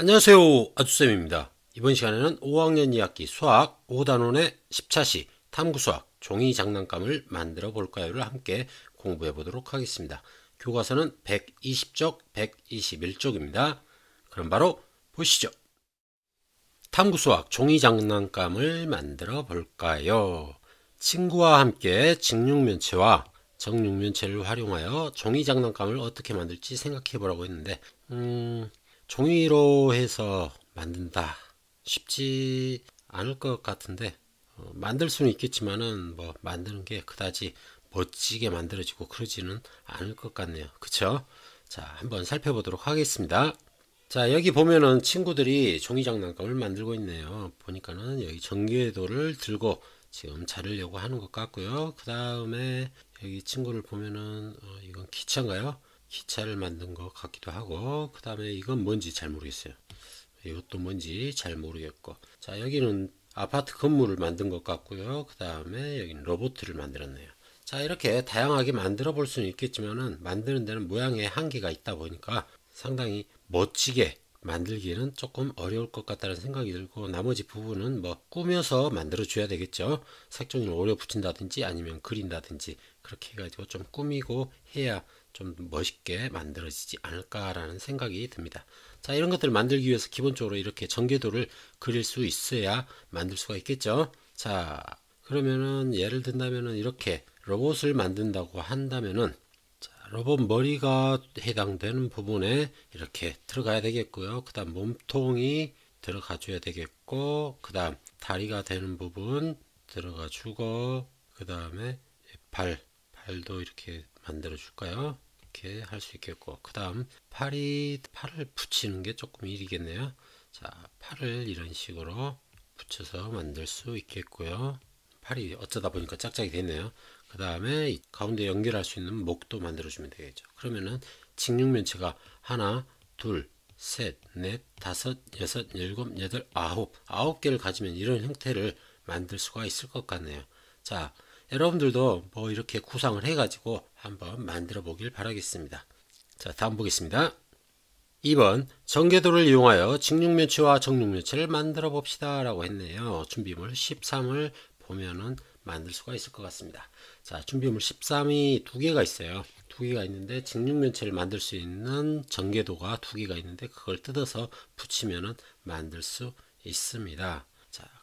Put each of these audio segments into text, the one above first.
안녕하세요. 아주쌤입니다. 이번 시간에는 5학년 2학기 수학 5단원의 10차시 탐구수학 종이 장난감을 만들어 볼까요를 함께 공부해 보도록 하겠습니다. 교과서는 120쪽, 121쪽입니다. 그럼 바로 보시죠. 탐구수학 종이 장난감을 만들어 볼까요? 친구와 함께 직육면체와 정육면체를 활용하여 종이 장난감을 어떻게 만들지 생각해 보라고 했는데 음... 종이로 해서 만든다 쉽지 않을 것 같은데 어, 만들 수는 있겠지만은 뭐 만드는 게 그다지 멋지게 만들어지고 그러지는 않을 것 같네요 그쵸 자 한번 살펴보도록 하겠습니다 자 여기 보면은 친구들이 종이 장난감을 만들고 있네요 보니까는 여기 전기회도를 들고 지금 자르려고 하는 것 같고요 그 다음에 여기 친구를 보면은 어, 이건 기차인가요 기차를 만든 것 같기도 하고 그 다음에 이건 뭔지 잘 모르겠어요 이것도 뭔지 잘 모르겠고 자 여기는 아파트 건물을 만든 것 같고요 그 다음에 여기는 로봇을 만들었네요 자 이렇게 다양하게 만들어 볼 수는 있겠지만은 만드는 데는 모양의 한계가 있다 보니까 상당히 멋지게 만들기는 조금 어려울 것 같다는 생각이 들고 나머지 부분은 뭐 꾸며서 만들어 줘야 되겠죠 색종이를 오려 붙인다든지 아니면 그린다든지 그렇게 해가지고 좀 꾸미고 해야 좀 멋있게 만들어지지 않을까라는 생각이 듭니다. 자, 이런 것들을 만들기 위해서 기본적으로 이렇게 전개도를 그릴 수 있어야 만들 수가 있겠죠. 자, 그러면은 예를 든다면은 이렇게 로봇을 만든다고 한다면은 자, 로봇 머리가 해당되는 부분에 이렇게 들어가야 되겠고요. 그 다음 몸통이 들어가 줘야 되겠고, 그 다음 다리가 되는 부분 들어가 주고, 그 다음에 발, 발도 이렇게 만들어 줄까요? 이렇게 할 수 있겠고 그 다음 팔이 팔을 붙이는 게 조금 일이겠네요 자 팔을 이런 식으로 붙여서 만들 수 있겠고요 팔이 어쩌다 보니까 짝짝이 됐네요 그 다음에 가운데 연결할 수 있는 목도 만들어 주면 되겠죠 그러면은 직육면체가 하나 둘 셋, 넷, 다섯, 여섯, 일곱, 여덟, 아홉 아홉 개를 가지면 이런 형태를 만들 수가 있을 것 같네요 자 여러분들도 뭐 이렇게 구상을 해가지고 한번 만들어 보길 바라겠습니다. 자, 다음 보겠습니다. 2번 정계도를 이용하여 직육면체와 정육면체를 만들어 봅시다 라고 했네요. 준비물 13을 보면은 만들 수가 있을 것 같습니다. 자, 준비물 13이 두 개가 있어요. 두 개가 있는데 직육면체를 만들 수 있는 전개도가 두 개가 있는데 그걸 뜯어서 붙이면은 만들 수 있습니다.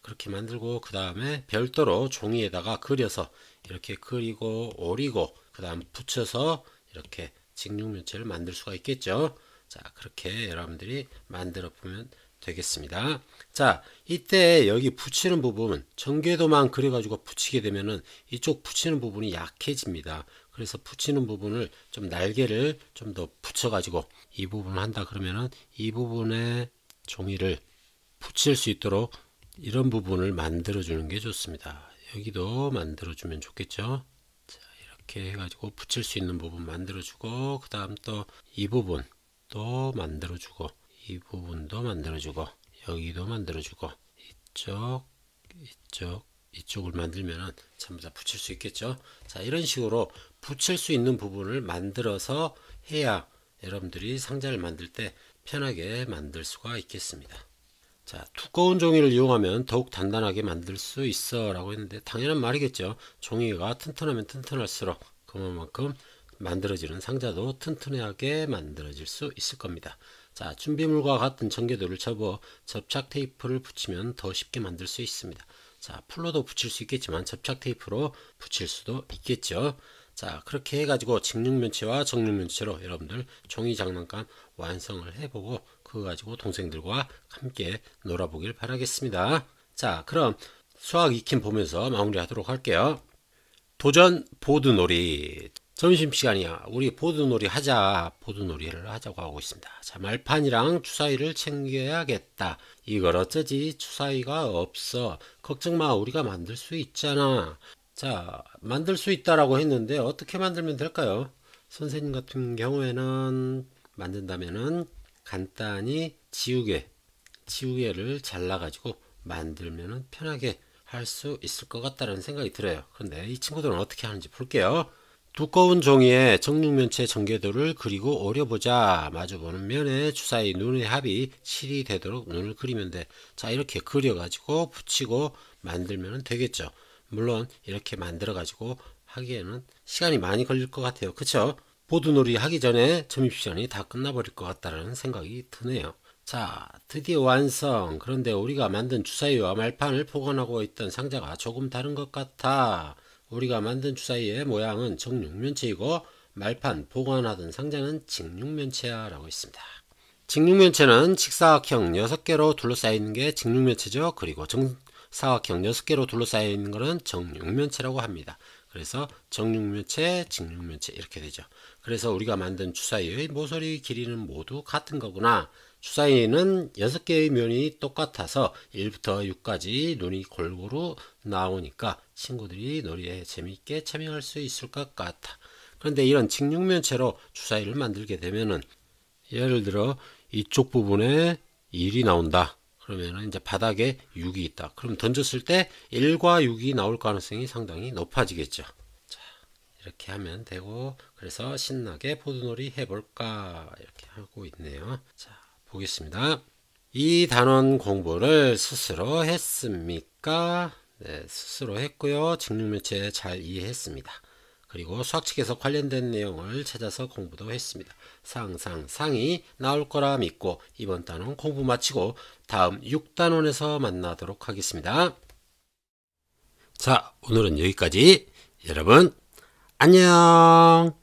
그렇게 만들고 그 다음에 별도로 종이에다가 그려서 이렇게 그리고 오리고 그 다음 붙여서 이렇게 직육면체를 만들 수가 있겠죠 자 그렇게 여러분들이 만들어 보면 되겠습니다 자 이때 여기 붙이는 부분 전개도만 그려 가지고 붙이게 되면은 이쪽 붙이는 부분이 약해집니다 그래서 붙이는 부분을 좀 날개를 좀 더 붙여 가지고 이 부분을 한다 그러면은 이 부분에 종이를 붙일 수 있도록 이런 부분을 만들어 주는 게 좋습니다. 여기도 만들어 주면 좋겠죠. 자, 이렇게 해가지고 붙일 수 있는 부분 만들어 주고 그 다음 또 이 부분 또 만들어 주고 이 부분도 만들어 주고 여기도 만들어 주고 이쪽 이쪽 이쪽을 만들면 전부 다 붙일 수 있겠죠 자 이런 식으로 붙일 수 있는 부분을 만들어서 해야 여러분들이 상자를 만들 때 편하게 만들 수가 있겠습니다 자, 두꺼운 종이를 이용하면 더욱 단단하게 만들 수 있어 라고 했는데 당연한 말이겠죠. 종이가 튼튼하면 튼튼할수록 그만큼 만들어지는 상자도 튼튼하게 만들어질 수 있을 겁니다. 자, 준비물과 같은 전개도를 접어 접착 테이프를 붙이면 더 쉽게 만들 수 있습니다. 자, 풀로도 붙일 수 있겠지만 접착 테이프로 붙일 수도 있겠죠. 자, 그렇게 해가지고 직육면체와 정육면체로 여러분들 종이 장난감 완성을 해보고 그거 가지고 동생들과 함께 놀아보길 바라겠습니다. 자, 그럼 수학 익힘 보면서 마무리하도록 할게요. 도전 보드놀이. 점심시간이야. 우리 보드놀이 하자. 보드놀이를 하자고 하고 있습니다. 자, 말판이랑 주사위를 챙겨야겠다. 이걸 어쩌지? 주사위가 없어. 걱정 마. 우리가 만들 수 있잖아. 자, 만들 수 있다라고 했는데 어떻게 만들면 될까요? 선생님 같은 경우에는 만든다면은 간단히 지우개, 지우개를 잘라가지고 만들면 편하게 할 수 있을 것 같다는 생각이 들어요. 그런데 이 친구들은 어떻게 하는지 볼게요. 두꺼운 종이에 정육면체 전개도를 그리고 오려보자. 마주보는 면에 주사위 눈의 합이 실이 되도록 눈을 그리면 돼. 자 이렇게 그려가지고 붙이고 만들면 되겠죠. 물론 이렇게 만들어가지고 하기에는 시간이 많이 걸릴 것 같아요. 그쵸? 보드놀이 하기 전에 점심시간이 다 끝나버릴 것 같다는 생각이 드네요. 자 드디어 완성 그런데 우리가 만든 주사위와 말판을 보관하고 있던 상자가 조금 다른 것 같아 우리가 만든 주사위의 모양은 정육면체이고 말판 보관하던 상자는 직육면체야 라고 있습니다 직육면체는 직사각형 6개로 둘러싸여 있는 게 직육면체죠 그리고 정사각형 6개로 둘러싸여 있는 것은 정육면체라고 합니다 그래서 정육면체, 직육면체 이렇게 되죠. 그래서 우리가 만든 주사위의 모서리 길이는 모두 같은 거구나. 주사위는 6개의 면이 똑같아서 1부터 6까지 눈이 골고루 나오니까 친구들이 놀이에 재미있게 참여할 수 있을 것 같아. 그런데 이런 직육면체로 주사위를 만들게 되면은 예를 들어 이쪽 부분에 1이 나온다. 그러면 이제 바닥에 6이 있다. 그럼 던졌을 때 1과 6이 나올 가능성이 상당히 높아지겠죠. 자, 이렇게 하면 되고 그래서 신나게 포드놀이 해볼까 이렇게 하고 있네요. 자, 보겠습니다. 이 단원 공부를 스스로 했습니까? 네, 스스로 했고요. 직능면체 잘 이해했습니다. 그리고 수학 측에서 관련된 내용을 찾아서 공부도 했습니다. 상상, 상이 나올 거라 믿고 이번 단원 공부 마치고 다음 6단원에서 만나도록 하겠습니다. 자, 오늘은 여기까지. 여러분, 안녕!